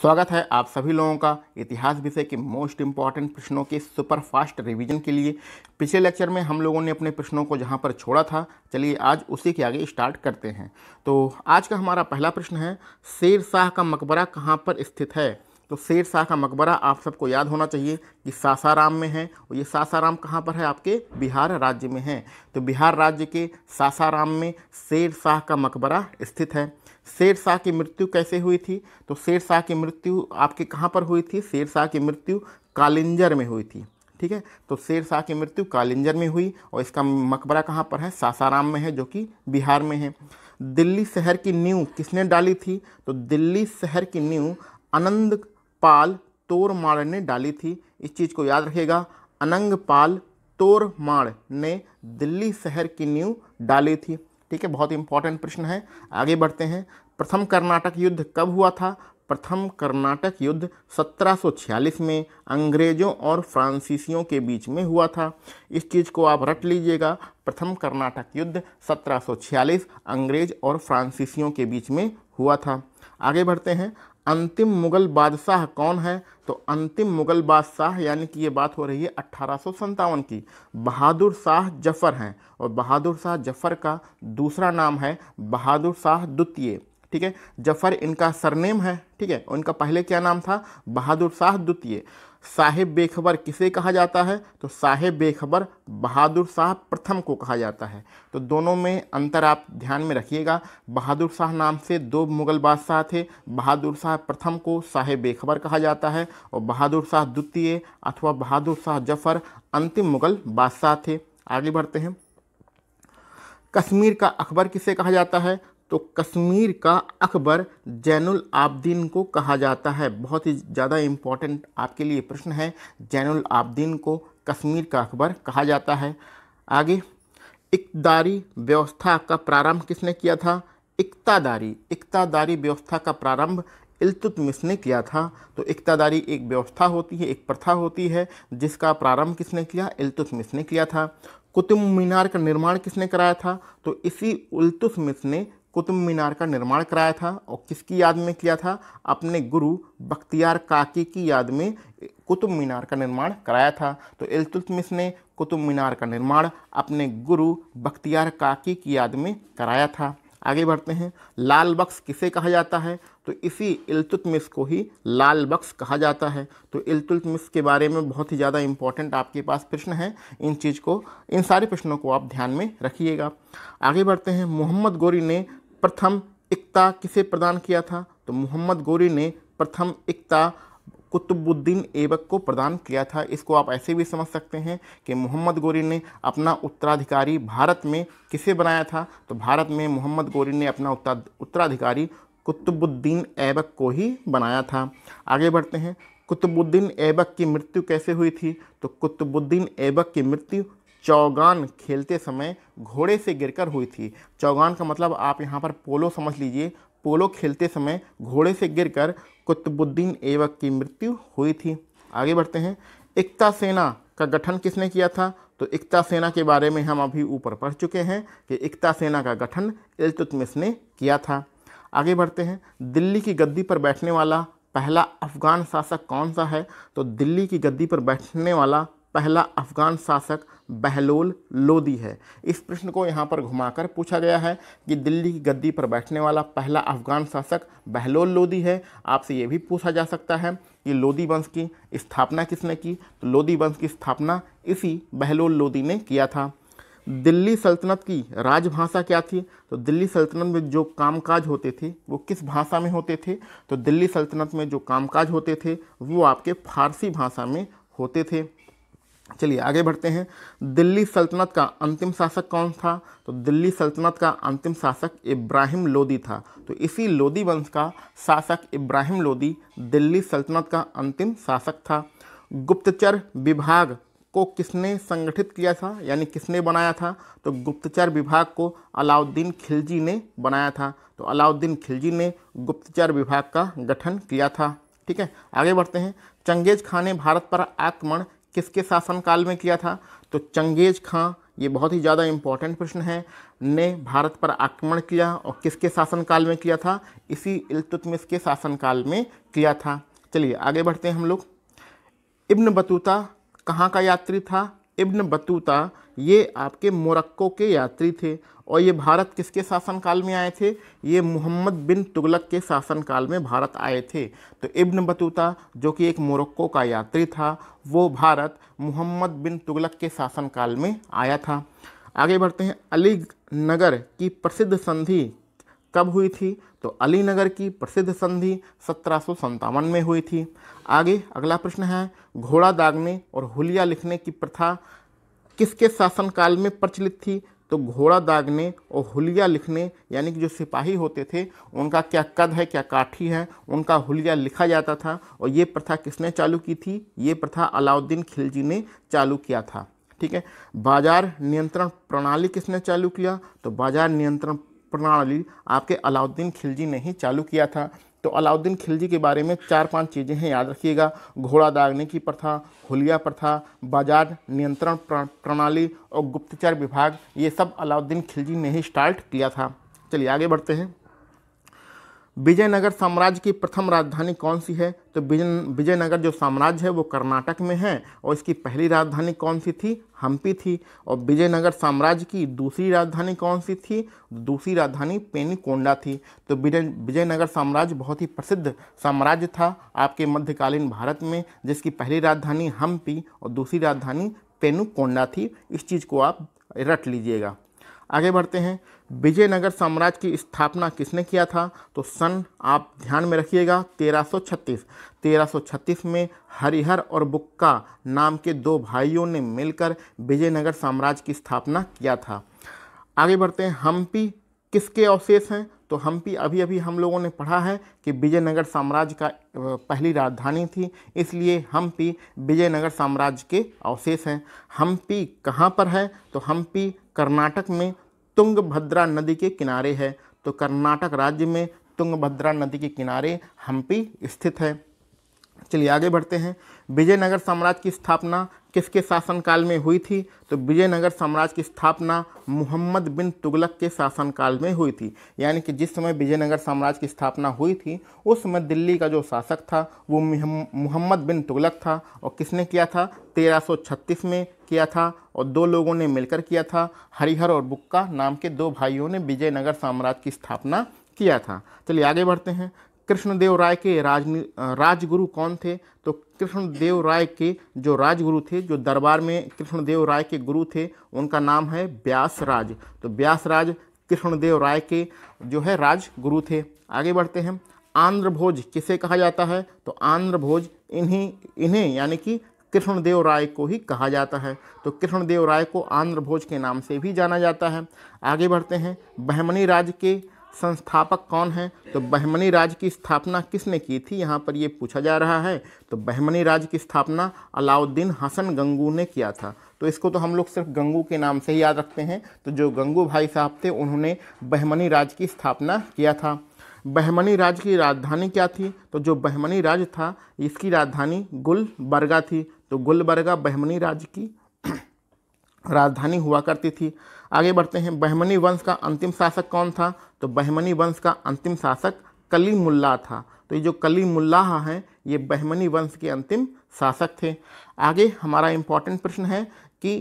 स्वागत है आप सभी लोगों का इतिहास विषय के मोस्ट इम्पॉर्टेंट प्रश्नों के सुपर फास्ट रिवीजन के लिए पिछले लेक्चर में हम लोगों ने अपने प्रश्नों को जहां पर छोड़ा था चलिए आज उसी के आगे स्टार्ट करते हैं तो आज का हमारा पहला प्रश्न है शेर शाह का मकबरा कहां पर स्थित है तो शेर शाह का मकबरा आप सबको याद होना चाहिए कि सासाराम में है और ये सासाराम कहाँ पर है आपके बिहार राज्य में है तो बिहार राज्य के सासाराम में शेर शाह का मकबरा स्थित है शेर शाह की मृत्यु कैसे हुई थी तो शेर शाह की मृत्यु आपके कहाँ पर हुई थी शेर शाह की मृत्यु कालिंजर में हुई थी ठीक है तो शेर शाह की मृत्यु कालिंजर में हुई और इसका मकबरा कहाँ पर है सासाराम में है जो कि बिहार में है दिल्ली शहर की नींव किसने डाली थी तो दिल्ली शहर की नींव अनंग पाल तोरमाड़ ने डाली थी इस चीज़ को याद रखेगा अनंग पाल तोरमाड़ ने दिल्ली शहर की नींव डाली थी ठीक है बहुत इंपॉर्टेंट प्रश्न है आगे बढ़ते हैं प्रथम कर्नाटक युद्ध कब हुआ था प्रथम कर्नाटक युद्ध 1746 में अंग्रेज़ों और फ्रांसीसियों के बीच में हुआ था इस चीज़ को आप रट लीजिएगा प्रथम कर्नाटक युद्ध 1746 अंग्रेज और फ्रांसीसियों के बीच में हुआ था आगे बढ़ते हैं अंतिम मुग़ल बादशाह कौन है तो अंतिम मुग़ल बादशाह यानी कि ये बात हो रही है अट्ठारह की बहादुर शाह जफ़र हैं और बहादुर शाह जफ़र का दूसरा नाम है बहादुर शाह द्वितीय ठीक है जफ़र इनका सरनेम है ठीक है उनका पहले क्या नाम था बहादुर शाह द्वितीय साहेब बेखबर किसे कहा जाता है तो साहेब बेखबर बहादुर शाह प्रथम को कहा जाता है तो दोनों में अंतर आप ध्यान में रखिएगा बहादुर शाह नाम से दो मुग़ल बादशाह थे बहादुर शाह प्रथम को साहेब बेखबर कहा जाता है और बहादुर शाह द्वितीय अथवा बहादुर शाह जफ़र अंतिम मुग़ल बादशाह थे आगे बढ़ते हैं कश्मीर का अकबर किसे कहा जाता है तो कश्मीर का अकबर जैनुल आबदीन को कहा जाता है बहुत ही ज़्यादा इम्पॉर्टेंट आपके लिए प्रश्न है जैनुल आबदीन को कश्मीर का अकबर कहा जाता है आगे इकदारी व्यवस्था का प्रारंभ किसने किया था इकतादारी इकतादारी व्यवस्था का प्रारंभ इल्तुतमिश ने किया था तो इकतादारी एक व्यवस्था होती है एक प्रथा होती है जिसका प्रारंभ किसने किया इल्तुतमिश ने किया था कुतुब मीनार का निर्माण किसने कराया था तो इसी उल्तुतमिश ने कुतुब मीनार का निर्माण कराया था और किसकी याद में किया था अपने गुरु बख्तियार काकी की याद में कुतुब मीनार का निर्माण कराया था तो इलतुतमिस ने कुतुब मीनार का निर्माण अपने गुरु बख्तियार काकी की याद में कराया था आगे बढ़ते हैं लाल बक्स किसे कहा जाता है तो इसी इल्तुतमिश को ही लाल बक्स कहा जाता है तो इल्तुतमिश के बारे में बहुत ही ज़्यादा इंपॉर्टेंट आपके पास प्रश्न है इन चीज़ को इन सारे प्रश्नों को आप ध्यान में रखिएगा आगे बढ़ते हैं मोहम्मद गोरी ने प्रथम इकता किसे प्रदान किया था तो मोहम्मद गोरी ने प्रथम इकता कुतुबुद्दीन ऐबक को प्रदान किया था इसको आप ऐसे भी समझ सकते हैं कि मोहम्मद गोरी ने अपना उत्तराधिकारी भारत में किसे बनाया था तो भारत में मोहम्मद गोरी ने अपना उत्तराधिकारी कुतुबुद्दीन ऐबक को ही बनाया था आगे बढ़ते हैं कुतुबुद्दीन ऐबक की मृत्यु कैसे हुई थी तो कुतुबुद्दीन ऐबक की मृत्यु चौगान खेलते समय घोड़े से गिरकर हुई थी चौगान का मतलब आप यहाँ पर पोलो समझ लीजिए पोलो खेलते समय घोड़े से गिरकर कुतुबुद्दीन ऐबक की मृत्यु हुई थी आगे बढ़ते हैं एकता सेना का गठन किसने किया था तो एकता सेना के बारे में हम अभी ऊपर पढ़ चुके हैं कि एकता सेना का गठन इल्तुतमिश ने किया था आगे बढ़ते हैं दिल्ली की गद्दी पर बैठने वाला पहला अफगान शासक कौन सा है तो दिल्ली की गद्दी पर बैठने वाला पहला अफगान शासक बहलोल लोदी है इस प्रश्न को यहाँ पर घुमाकर पूछा गया है कि दिल्ली की गद्दी पर बैठने वाला पहला अफगान शासक बहलोल लोदी है आपसे ये भी पूछा जा सकता है कि लोदी वंश की स्थापना किसने की तो लोदी वंश की स्थापना इसी बहलोल लोदी ने किया था दिल्ली सल्तनत की राजभाषा क्या थी तो दिल्ली सल्तनत में जो कामकाज होते थे वो किस भाषा में होते थे तो दिल्ली सल्तनत में जो कामकाज होते थे वो आपके फारसी भाषा में होते थे चलिए आगे बढ़ते हैं दिल्ली सल्तनत का अंतिम शासक कौन था तो दिल्ली सल्तनत का अंतिम शासक इब्राहिम लोदी था तो इसी लोदी वंश का शासक इब्राहिम लोदी दिल्ली सल्तनत का अंतिम शासक था गुप्तचर विभाग को किसने संगठित किया था यानी किसने बनाया था तो गुप्तचर विभाग को अलाउद्दीन खिलजी ने बनाया था तो अलाउद्दीन खिलजी ने गुप्तचर विभाग का गठन किया था ठीक है आगे बढ़ते हैं चंगेज खान ने भारत पर आक्रमण किसके शासनकाल में किया था तो चंगेज खां ये बहुत ही ज़्यादा इम्पॉर्टेंट प्रश्न है ने भारत पर आक्रमण किया और किसके शासनकाल में किया था इसी इलतुतमिस के शासनकाल में किया था चलिए आगे बढ़ते हैं हम लोग इब्न बतूता कहाँ का यात्री था इब्न बतूता ये आपके मोरक्को के यात्री थे और ये भारत किसके शासनकाल में आए थे ये मोहम्मद बिन तुगलक के शासनकाल में भारत आए थे तो इब्न बतूता जो कि एक मोरक्को का यात्री था वो भारत मोहम्मद बिन तुगलक के शासनकाल में आया था आगे बढ़ते हैं अली नगर की प्रसिद्ध संधि कब हुई थी तो अली नगर की प्रसिद्ध संधि सत्रह में हुई थी आगे अगला प्रश्न है घोड़ा दागने और हुलिया लिखने की प्रथा किसके शासनकाल में प्रचलित थी तो घोड़ा दागने और हुलिया लिखने यानी कि जो सिपाही होते थे उनका क्या कद है क्या काठी है उनका हुलिया लिखा जाता था और ये प्रथा किसने चालू की थी ये प्रथा अलाउद्दीन खिलजी ने चालू किया था ठीक है बाजार नियंत्रण प्रणाली किसने चालू किया तो बाजार नियंत्रण प्रणाली आपके अलाउद्दीन खिलजी ने ही चालू किया था तो अलाउद्दीन खिलजी के बारे में चार पांच चीज़ें हैं याद रखिएगा घोड़ा दागने की प्रथा हुलिया प्रथा बाजार नियंत्रण प्रणाली और गुप्तचर विभाग ये सब अलाउद्दीन खिलजी ने ही स्टार्ट किया था चलिए आगे बढ़ते हैं विजयनगर साम्राज्य की प्रथम राजधानी कौन सी है तो विजय विजयनगर जो साम्राज्य है वो कर्नाटक में है और इसकी पहली राजधानी कौन सी थी हम्पी थी और विजयनगर साम्राज्य की दूसरी राजधानी कौन सी थी दूसरी राजधानी पेनीकोंडा थी तो विजय विजयनगर साम्राज्य बहुत ही प्रसिद्ध साम्राज्य था आपके मध्यकालीन भारत में जिसकी पहली राजधानी हम्पी और दूसरी राजधानी पेनुकोंडा थी इस चीज़ को आप रट लीजिएगा आगे बढ़ते हैं विजयनगर साम्राज्य की स्थापना किसने किया था तो सन आप ध्यान में रखिएगा 1336 1336 में हरिहर और बुक्का नाम के दो भाइयों ने मिलकर विजयनगर साम्राज्य की स्थापना किया था आगे बढ़ते हैं हम्पी किसके अवशेष हैं तो हम्पी अभी अभी हम लोगों ने पढ़ा है कि विजयनगर साम्राज्य का पहली राजधानी थी इसलिए हम्पी विजयनगर साम्राज्य के अवशेष हैं हम्पी कहाँ पर है तो हम्पी कर्नाटक में तुंगभद्रा नदी के किनारे है तो कर्नाटक राज्य में तुंगभद्रा नदी के किनारे हम्पी स्थित है चलिए आगे बढ़ते हैं विजयनगर साम्राज्य की स्थापना किसके शासनकाल में हुई थी तो विजयनगर साम्राज्य की स्थापना मोहम्मद बिन तुगलक के शासनकाल में हुई थी यानी कि जिस समय विजयनगर साम्राज्य की स्थापना हुई थी उस समय दिल्ली का जो शासक था वो मुहम्मद बिन तुगलक था और किसने किया था 1336 में किया था और दो लोगों ने मिलकर किया था हरिहर और बुक्का नाम के दो भाइयों ने विजयनगर साम्राज्य की स्थापना किया था चलिए आगे बढ़ते हैं कृष्णदेव राय के राज राजगुरु कौन थे तो कृष्णदेव राय के जो राजगुरु थे जो दरबार में कृष्णदेव राय के गुरु थे उनका नाम है व्यास राज तो व्यास राज कृष्णदेव राय के जो है राजगुरु थे आगे बढ़ते हैं आंध्र भोज किसे कहा जाता है तो आंध्र भोज इन्हीं इन्हें यानी कि कृष्णदेव राय को ही कहा जाता है तो कृष्णदेव राय को आंध्र भोज के नाम से भी जाना जाता है आगे बढ़ते हैं बहमनी राज के संस्थापक कौन है तो बहमनी राज की स्थापना किसने की थी यहाँ पर ये पूछा जा रहा है तो बहमनी राज की स्थापना अलाउद्दीन हसन गंगू ने किया था तो इसको तो हम लोग सिर्फ गंगू के नाम से ही याद रखते हैं तो जो गंगू भाई साहब थे उन्होंने बहमनी राज की स्थापना किया था बहमनी राज की राजधानी क्या थी तो जो बहमनी राज था इसकी राजधानी गुलबरगा थी तो गुलबर्गा बहमनी राज की राजधानी हुआ करती थी आगे बढ़ते हैं बहमनी वंश का अंतिम शासक कौन था तो बहमनी वंश का अंतिम शासक कली मुल्ला था तो ये जो कली मुल्ला हैं ये बहमनी वंश के अंतिम शासक थे आगे हमारा इम्पॉर्टेंट प्रश्न है कि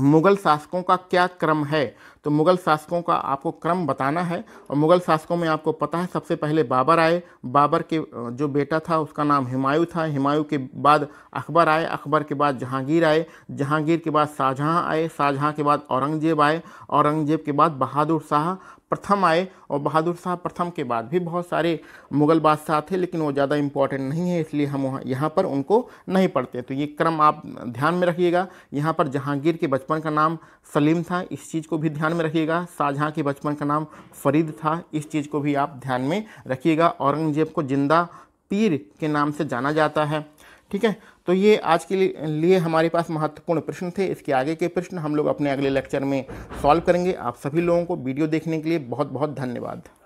मुग़ल शासकों का क्या क्रम है तो मुग़ल शासकों का आपको क्रम बताना है और मुग़ल शासकों में आपको पता है सबसे पहले बाबर आए बाबर के जो बेटा था उसका नाम हुमायूं था हुमायूं के बाद अकबर आए अकबर के बाद जहांगीर आए जहांगीर के बाद शाहजहाँ आए शाहजहाँ के बाद औरंगजेब आए औरंगजेब के बाद बहादुर शाह प्रथम आए और बहादुर शाह प्रथम के बाद भी बहुत सारे मुग़ल बादशाह थे लेकिन वो ज़्यादा इम्पॉर्टेंट नहीं है इसलिए हम वहाँ यहाँ पर उनको नहीं पढ़ते तो ये क्रम आप ध्यान में रखिएगा यहाँ पर जहांगीर के बचपन का नाम सलीम था इस चीज़ को भी ध्यान में रखिएगा शाहजहाँ के बचपन का नाम फरीद था इस चीज़ को भी आप ध्यान में रखिएगा औरंगजेब को जिंदा पीर के नाम से जाना जाता है ठीक है तो ये आज के लिए हमारे पास महत्वपूर्ण प्रश्न थे इसके आगे के प्रश्न हम लोग अपने अगले लेक्चर में सॉल्व करेंगे आप सभी लोगों को वीडियो देखने के लिए बहुत बहुत धन्यवाद